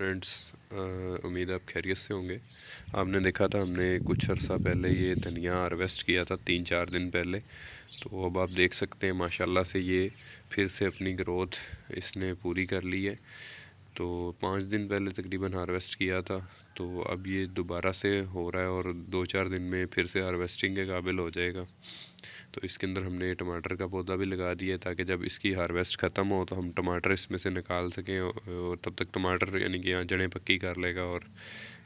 friends uh, उम्मीद आप खैरियत से होंगे आपने देखा था हमने कुछ अर्सा पहले ये धनिया हारवेस्ट किया था तीन चार दिन पहले तो अब आप देख सकते हैं माशाल्लाह से ये फिर से अपनी ग्रोथ इसने पूरी कर ली है तो पाँच दिन पहले तकरीबन हार्वेस्ट किया था तो अब ये दोबारा से हो रहा है और दो चार दिन में फिर से हार्वेस्टिंग के काबिल हो जाएगा तो इसके अंदर हमने टमाटर का पौधा भी लगा दिया ताकि जब इसकी हार्वेस्ट ख़त्म हो तो हम टमाटर इसमें से निकाल सकें और तब तक टमाटर यानी कि यहाँ जड़ें पक्की कर लेगा और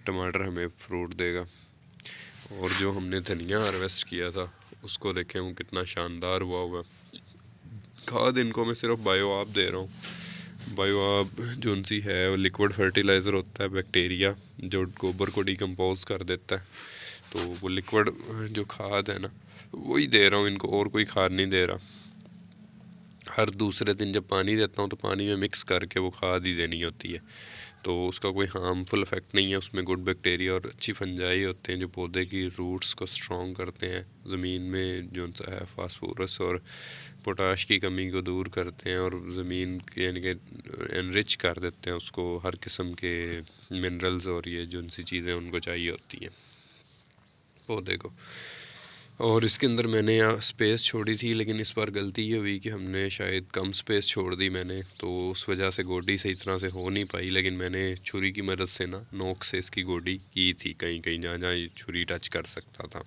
टमाटर हमें फ्रूट देगा और जो हमने धनिया हारवेस्ट किया था उसको देखें वो कितना शानदार हुआ हुआ खाद इनको मैं सिर्फ बायो आप दे रहा हूँ बायोआब जो सी है वो लिक्विड फर्टिलाइज़र होता है बैक्टीरिया जो गोबर को डिकम्पोज कर देता है तो वो लिक्विड जो खाद है ना वही दे रहा हूँ इनको और कोई खाद नहीं दे रहा हर दूसरे दिन जब पानी देता हूँ तो पानी में मिक्स करके वो खाद ही देनी होती है तो उसका कोई हार्मफुल इफ़ेक्ट नहीं है उसमें गुड बैक्टीरिया और अच्छी फंजाई होते हैं जो पौधे की रूट्स को स्ट्रॉन्ग करते हैं ज़मीन में जो सा है फास्फोरस और पोटाश की कमी को दूर करते हैं और ज़मीन यानी कि एनरिच कर देते हैं उसको हर किस्म के मिनरल्स और ये जो सी चीज़ें उनको चाहिए होती हैं पौधे को और इसके अंदर मैंने स्पेस छोड़ी थी लेकिन इस बार गलती ये हुई कि हमने शायद कम स्पेस छोड़ दी मैंने तो उस वजह से गोडी सही तरह से हो नहीं पाई लेकिन मैंने छुरी की मदद से ना नोक से इसकी गोडी की थी कहीं कहीं जहाँ जहाँ छुरी टच कर सकता था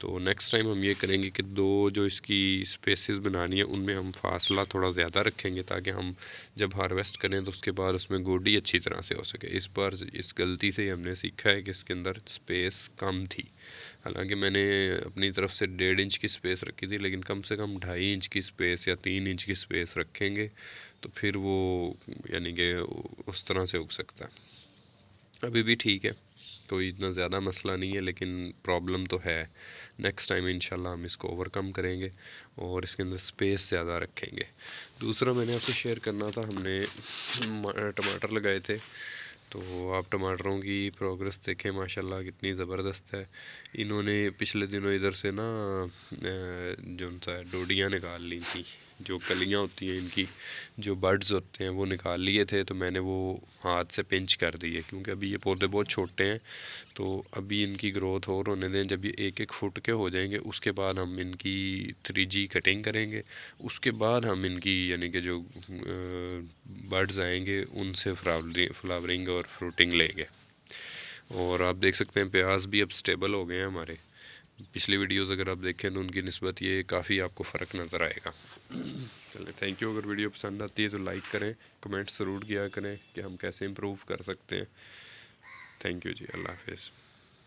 तो नेक्स्ट टाइम हम ये करेंगे कि दो जो इसकी स्पेसेस बनानी है उनमें हम फासला थोड़ा ज़्यादा रखेंगे ताकि हम जब हार्वेस्ट करें तो उसके बाद उसमें गोडी अच्छी तरह से हो सके इस बार इस गलती से हमने सीखा है कि इसके अंदर स्पेस कम थी हालांकि मैंने अपनी तरफ से डेढ़ इंच की स्पेस रखी थी लेकिन कम से कम ढाई इंच की स्पेस या तीन इंच की स्पेस रखेंगे तो फिर वो यानी कि उस तरह से उग सकता है अभी भी ठीक है कोई इतना ज़्यादा मसला नहीं है लेकिन प्रॉब्लम तो है नेक्स्ट टाइम इंशाल्लाह हम इसको ओवरकम करेंगे और इसके अंदर स्पेस ज़्यादा रखेंगे दूसरा मैंने आपको शेयर करना था हमने टमाटर लगाए थे तो आप टमाटरों की प्रोग्रेस देखें माशाल्लाह कितनी ज़बरदस्त है इन्होंने पिछले दिनों इधर से ना जो सा डोडियाँ निकाल ली थी जो कलियाँ होती हैं इनकी जो बर्ड्स होते हैं वो निकाल लिए थे तो मैंने वो हाथ से पिंच कर दिए क्योंकि अभी ये पौधे बहुत छोटे हैं तो अभी इनकी ग्रोथ और होने दें जब ये एक एक फुट के हो जाएंगे उसके बाद हम इनकी थ्री जी कटिंग करेंगे उसके बाद हम इनकी यानी कि जो बर्ड्स आएंगे उनसे फ्लावरिंग और फ्रूटिंग लेंगे और आप देख सकते हैं प्याज भी अब स्टेबल हो गए हैं हमारे पिछली वीडियोस अगर आप देखें तो उनकी नस्बत ये काफ़ी आपको फ़र्क नज़र आएगा चलिए थैंक यू अगर वीडियो पसंद आती है तो लाइक करें कमेंट्स ज़रूर किया करें कि हम कैसे इम्प्रूव कर सकते हैं थैंक यू जी अल्लाह हाफिज़